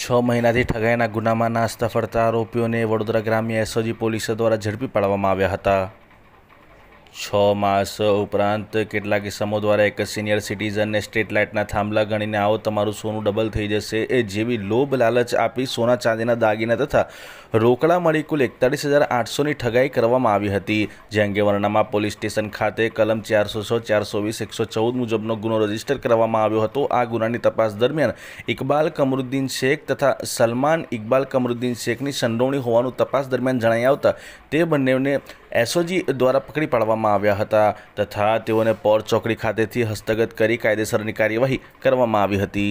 છ મહિનાથી ઠગાઈના ગુનામાં નાસ્તા ફરતા આરોપીઓને વડોદરા ગ્રામ્ય એસઓજી પોલીસ દ્વારા ઝડપી પાડવામાં આવ્યા હતા છ માસ ઉપરાંત કેટલાક કિસ્સાઓ દ્વારા એક સિનિયર સિટીઝનને સ્ટ્રીટ લાઇટના થાંભલા ગણીને આવો તમારું સોનું ડબલ થઈ જશે એ જેવી લોભ લાલચ આપી સોના ચાંદીના દાગીના તથા રોકડા મળી કુલ એકતાળીસ હજાર આઠસોની ઠગાઈ કરવામાં આવી હતી જે અંગે વર્ણમાં પોલીસ સ્ટેશન ખાતે કલમ ચારસો છ ચારસો વીસ એકસો ચૌદ મુજબનો ગુનો રજીસ્ટર કરવામાં આવ્યો હતો આ ગુનાની તપાસ દરમિયાન ઇકબાલ કમરુદ્દીન શેખ તથા સલમાન ઇકબાલ કમરુદ્દીન શેખની સંડોવણી હોવાનું તપાસ દરમિયાન જણાઈ આવતા તે બંનેને એસઓજી દ્વારા પકડી પાડવામાં આવ્યા હતા તથા તેઓને પોર ચોકડી ખાતેથી હસ્તગત કરી કાયદેસરની કાર્યવાહી કરવામાં આવી હતી